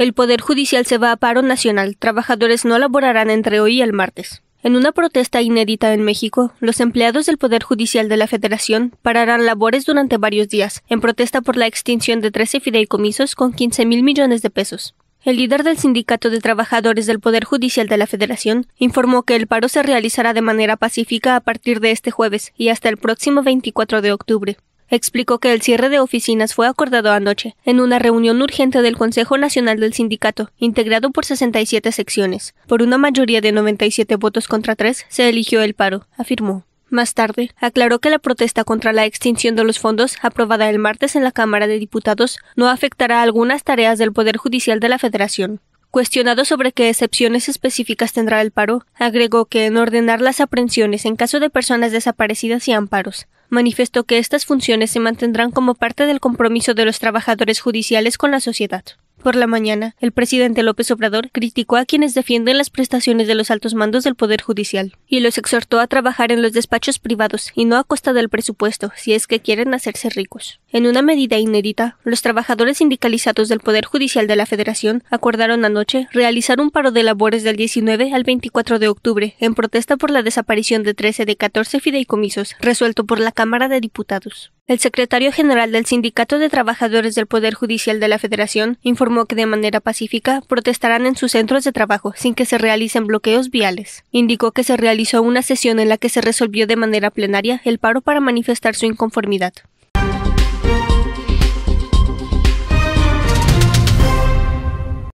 El Poder Judicial se va a paro nacional. Trabajadores no laborarán entre hoy y el martes. En una protesta inédita en México, los empleados del Poder Judicial de la Federación pararán labores durante varios días, en protesta por la extinción de 13 fideicomisos con 15 mil millones de pesos. El líder del Sindicato de Trabajadores del Poder Judicial de la Federación informó que el paro se realizará de manera pacífica a partir de este jueves y hasta el próximo 24 de octubre explicó que el cierre de oficinas fue acordado anoche, en una reunión urgente del Consejo Nacional del Sindicato, integrado por 67 secciones. Por una mayoría de 97 votos contra 3, se eligió el paro, afirmó. Más tarde, aclaró que la protesta contra la extinción de los fondos, aprobada el martes en la Cámara de Diputados, no afectará a algunas tareas del Poder Judicial de la Federación. Cuestionado sobre qué excepciones específicas tendrá el paro, agregó que en ordenar las aprehensiones en caso de personas desaparecidas y amparos, manifestó que estas funciones se mantendrán como parte del compromiso de los trabajadores judiciales con la sociedad. Por la mañana, el presidente López Obrador criticó a quienes defienden las prestaciones de los altos mandos del Poder Judicial y los exhortó a trabajar en los despachos privados y no a costa del presupuesto, si es que quieren hacerse ricos. En una medida inédita, los trabajadores sindicalizados del Poder Judicial de la Federación acordaron anoche realizar un paro de labores del 19 al 24 de octubre en protesta por la desaparición de 13 de 14 fideicomisos resuelto por la Cámara de Diputados. El secretario general del Sindicato de Trabajadores del Poder Judicial de la Federación informó que de manera pacífica protestarán en sus centros de trabajo sin que se realicen bloqueos viales. Indicó que se realizó una sesión en la que se resolvió de manera plenaria el paro para manifestar su inconformidad.